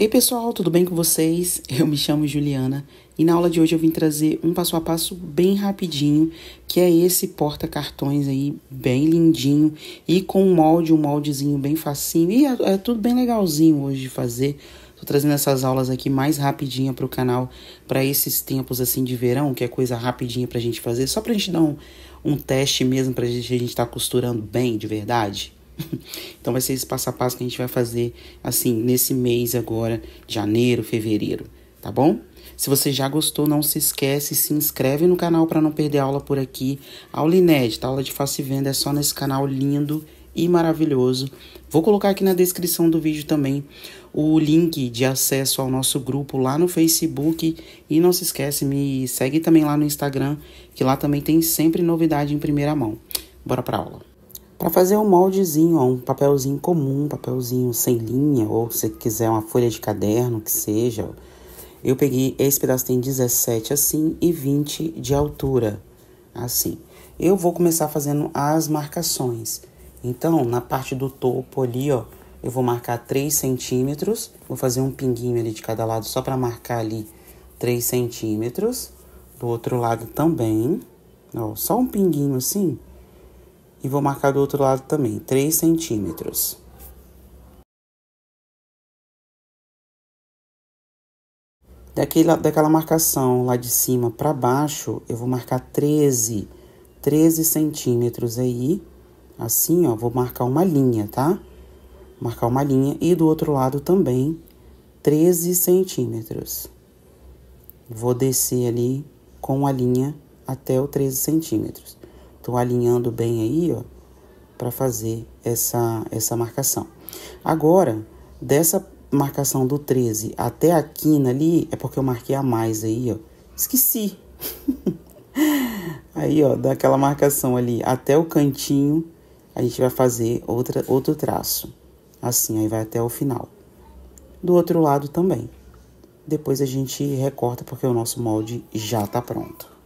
Ei pessoal, tudo bem com vocês? Eu me chamo Juliana e na aula de hoje eu vim trazer um passo a passo bem rapidinho, que é esse porta-cartões aí, bem lindinho e com um molde, um moldezinho bem facinho e é, é tudo bem legalzinho hoje de fazer. Tô trazendo essas aulas aqui mais rapidinha para o canal, para esses tempos assim de verão, que é coisa rapidinha pra gente fazer, só pra gente dar um, um teste mesmo, pra gente estar tá costurando bem de verdade. Então vai ser esse passo a passo que a gente vai fazer assim nesse mês agora, janeiro, fevereiro, tá bom? Se você já gostou, não se esquece, se inscreve no canal para não perder aula por aqui. Aula inédita, aula de face e venda é só nesse canal lindo e maravilhoso. Vou colocar aqui na descrição do vídeo também o link de acesso ao nosso grupo lá no Facebook e não se esquece, me segue também lá no Instagram, que lá também tem sempre novidade em primeira mão. Bora para aula para fazer um moldezinho, um papelzinho comum, um papelzinho sem linha, ou se quiser uma folha de caderno, que seja. Eu peguei, esse pedaço tem 17 assim e 20 de altura, assim. Eu vou começar fazendo as marcações. Então, na parte do topo ali, ó, eu vou marcar 3 centímetros. Vou fazer um pinguinho ali de cada lado só para marcar ali 3 centímetros. Do outro lado também, ó, só um pinguinho assim e vou marcar do outro lado também, 3 centímetros. Daquela, daquela marcação lá de cima para baixo, eu vou marcar 13, 13 centímetros aí. Assim, ó, vou marcar uma linha, tá? Marcar uma linha e do outro lado também 13 centímetros. Vou descer ali com a linha até o 13 centímetros. Estou alinhando bem aí, ó, para fazer essa, essa marcação. Agora, dessa marcação do 13 até a quina ali, é porque eu marquei a mais aí, ó. Esqueci. aí, ó, daquela marcação ali até o cantinho, a gente vai fazer outra, outro traço. Assim, aí vai até o final. Do outro lado também. Depois a gente recorta porque o nosso molde já tá pronto.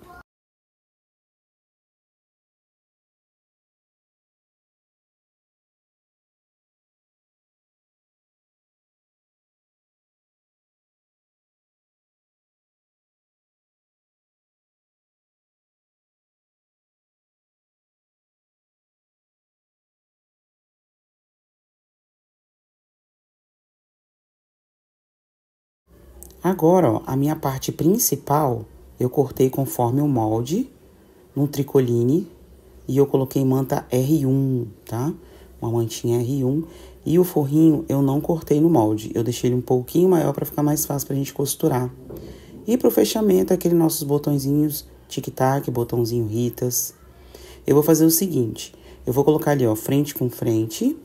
Agora, ó, a minha parte principal, eu cortei conforme o molde, num tricoline, e eu coloquei manta R1, tá? Uma mantinha R1. E o forrinho eu não cortei no molde, eu deixei ele um pouquinho maior para ficar mais fácil para a gente costurar. E para o fechamento, aqueles nossos botõezinhos tic-tac, botãozinho ritas. Eu vou fazer o seguinte, eu vou colocar ali, ó, frente com frente,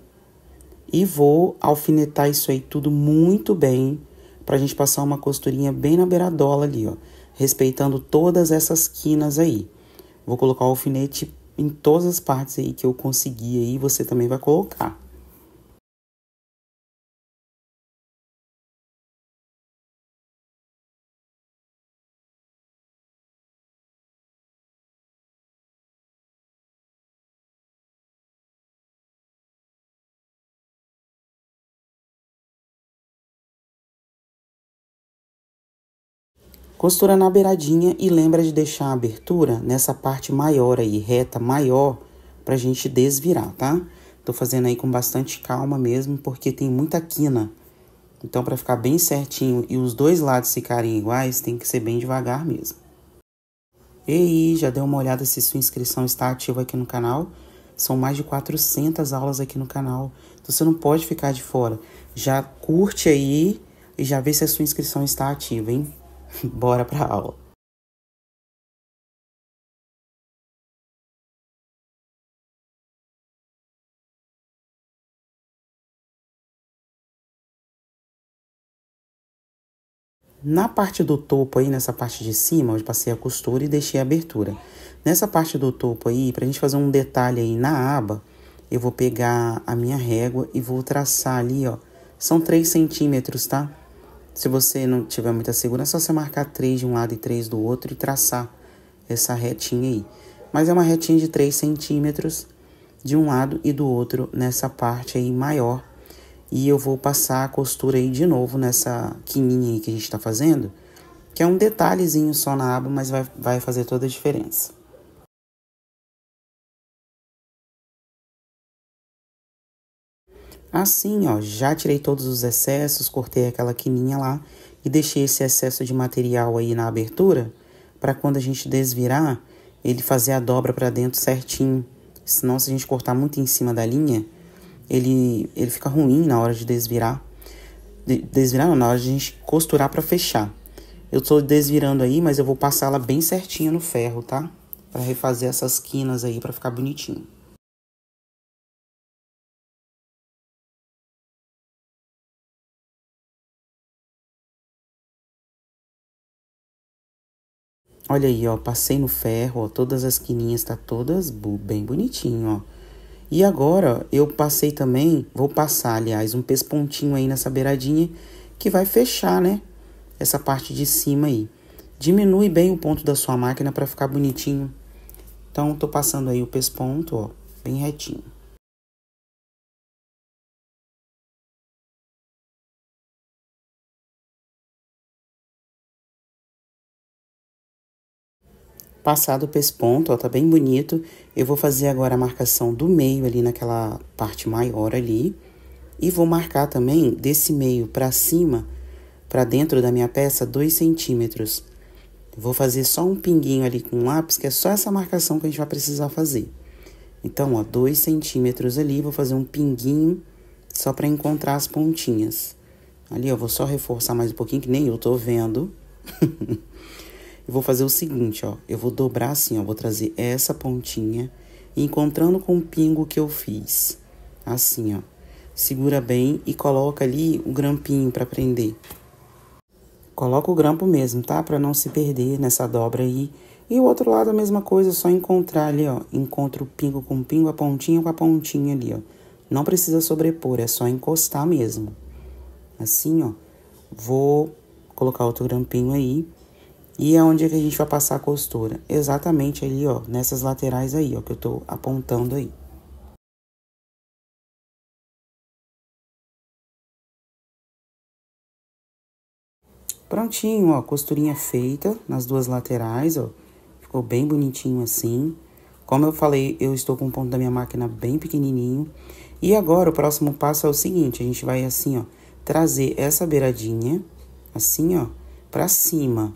e vou alfinetar isso aí tudo muito bem para a gente passar uma costurinha bem na beiradola ali, ó, respeitando todas essas quinas aí. Vou colocar o alfinete em todas as partes aí que eu conseguir aí, você também vai colocar. Costura na beiradinha e lembra de deixar a abertura nessa parte maior aí, reta maior, pra gente desvirar, tá? Tô fazendo aí com bastante calma mesmo, porque tem muita quina. Então, para ficar bem certinho e os dois lados ficarem iguais, tem que ser bem devagar mesmo. Ei, já deu uma olhada se sua inscrição está ativa aqui no canal? São mais de 400 aulas aqui no canal, então você não pode ficar de fora. Já curte aí e já vê se a sua inscrição está ativa, hein? Bora para a aula. Na parte do topo aí, nessa parte de cima, eu passei a costura e deixei a abertura. Nessa parte do topo aí, para a gente fazer um detalhe aí na aba, eu vou pegar a minha régua e vou traçar ali, ó. São 3 centímetros, tá? Se você não tiver muita segurança, é só você marcar três de um lado e três do outro e traçar essa retinha aí. Mas é uma retinha de 3 centímetros de um lado e do outro nessa parte aí maior. E eu vou passar a costura aí de novo nessa quininha aí que a gente tá fazendo, que é um detalhezinho só na aba, mas vai, vai fazer toda a diferença. Assim, ó, já tirei todos os excessos, cortei aquela quininha lá e deixei esse excesso de material aí na abertura para quando a gente desvirar, ele fazer a dobra para dentro certinho. Senão, se a gente cortar muito em cima da linha, ele, ele fica ruim na hora de desvirar. De, desvirar não, na hora de a gente costurar para fechar. Eu estou desvirando aí, mas eu vou passar ela bem certinha no ferro, tá? Para refazer essas quinas aí, para ficar bonitinho. Olha aí, ó, passei no ferro, ó, todas as quininhas tá todas bem bonitinho, ó. E agora eu passei também, vou passar, aliás, um pespontinho aí nessa beiradinha que vai fechar, né? Essa parte de cima aí. Diminui bem o ponto da sua máquina para ficar bonitinho. Então, tô passando aí o pesponto, ó, bem retinho. Passado para esse ponto, ó, tá bem bonito. Eu vou fazer agora a marcação do meio ali naquela parte maior ali. E vou marcar também desse meio para cima, para dentro da minha peça, dois centímetros. Vou fazer só um pinguinho ali com lápis, que é só essa marcação que a gente vai precisar fazer. Então, ó, dois centímetros ali, vou fazer um pinguinho só para encontrar as pontinhas. Ali, ó, vou só reforçar mais um pouquinho, que nem eu tô vendo. Eu vou fazer o seguinte, ó. Eu vou dobrar assim, ó. Vou trazer essa pontinha, encontrando com o pingo que eu fiz. Assim, ó. Segura bem e coloca ali o grampinho para prender. Coloca o grampo mesmo, tá? Para não se perder nessa dobra aí. E o outro lado a mesma coisa, é só encontrar ali, ó. Encontra o pingo com o pingo, a pontinha com a pontinha ali, ó. Não precisa sobrepor, é só encostar mesmo. Assim, ó. Vou colocar outro grampinho aí e aonde é, é que a gente vai passar a costura? Exatamente ali, ó, nessas laterais aí, ó, que eu tô apontando aí. Prontinho, ó, costurinha feita nas duas laterais, ó. Ficou bem bonitinho assim. Como eu falei, eu estou com o ponto da minha máquina bem pequenininho. E agora, o próximo passo é o seguinte, a gente vai assim, ó, trazer essa beiradinha, assim, ó, pra cima,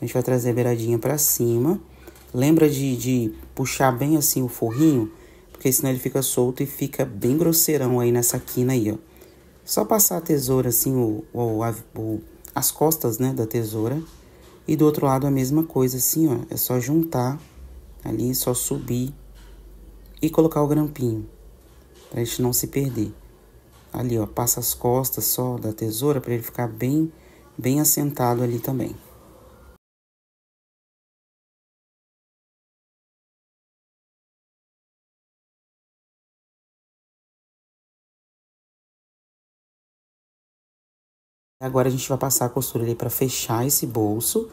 a gente vai trazer a beiradinha para cima. Lembra de, de puxar bem assim o forrinho, porque senão ele fica solto e fica bem grosseirão aí nessa quina aí, ó. Só passar a tesoura assim, o, o, o, as costas, né, da tesoura. E do outro lado a mesma coisa, assim, ó. É só juntar ali, só subir e colocar o grampinho, pra gente não se perder. Ali, ó, passa as costas só da tesoura pra ele ficar bem, bem assentado ali também. Agora a gente vai passar a costura ali para fechar esse bolso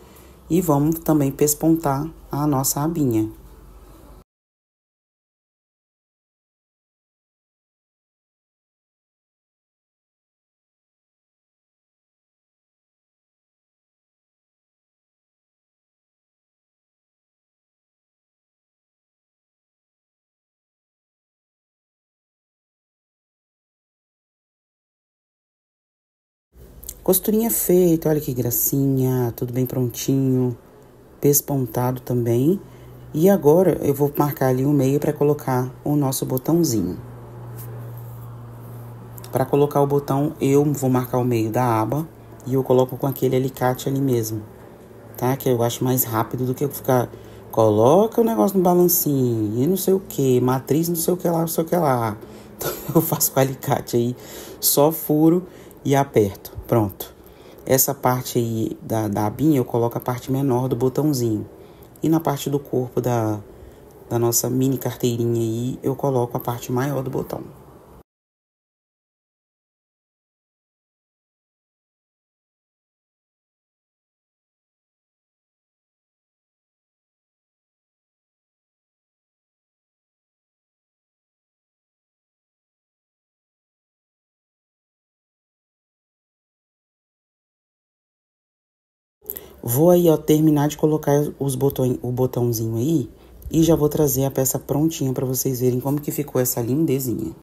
e vamos também pespontar a nossa abinha. Costurinha feita, olha que gracinha, tudo bem prontinho, pespontado também. E agora eu vou marcar ali o meio para colocar o nosso botãozinho. Para colocar o botão, eu vou marcar o meio da aba e eu coloco com aquele alicate ali mesmo, tá? Que eu acho mais rápido do que eu ficar coloca o negócio no balancinho e não sei o que, matriz não sei o que lá, não sei o que lá. Então eu faço com alicate aí, só furo e aperto. Pronto. Essa parte aí da, da abinha, eu coloco a parte menor do botãozinho. E na parte do corpo da, da nossa mini carteirinha aí, eu coloco a parte maior do botão. Vou aí, ó, terminar de colocar os botões, o botãozinho aí e já vou trazer a peça prontinha para vocês verem como que ficou essa lindezinha.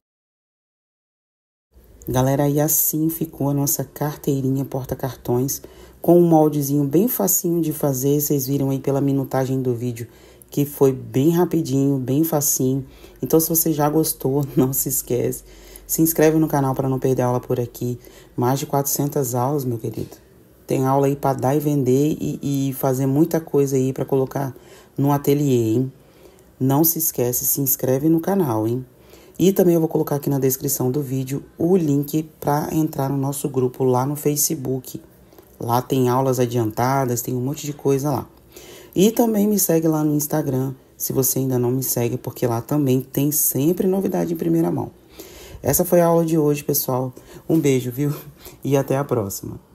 Galera, aí assim ficou a nossa carteirinha porta-cartões com um moldezinho bem facinho de fazer. Vocês viram aí pela minutagem do vídeo que foi bem rapidinho, bem facinho. Então, se você já gostou, não se esquece. Se inscreve no canal para não perder aula por aqui. Mais de 400 aulas, meu querido. Tem aula aí para dar e vender e, e fazer muita coisa aí para colocar no ateliê, hein? Não se esquece, se inscreve no canal, hein? E também eu vou colocar aqui na descrição do vídeo o link para entrar no nosso grupo lá no Facebook. Lá tem aulas adiantadas, tem um monte de coisa lá. E também me segue lá no Instagram, se você ainda não me segue, porque lá também tem sempre novidade em primeira mão. Essa foi a aula de hoje, pessoal. Um beijo, viu? E até a próxima.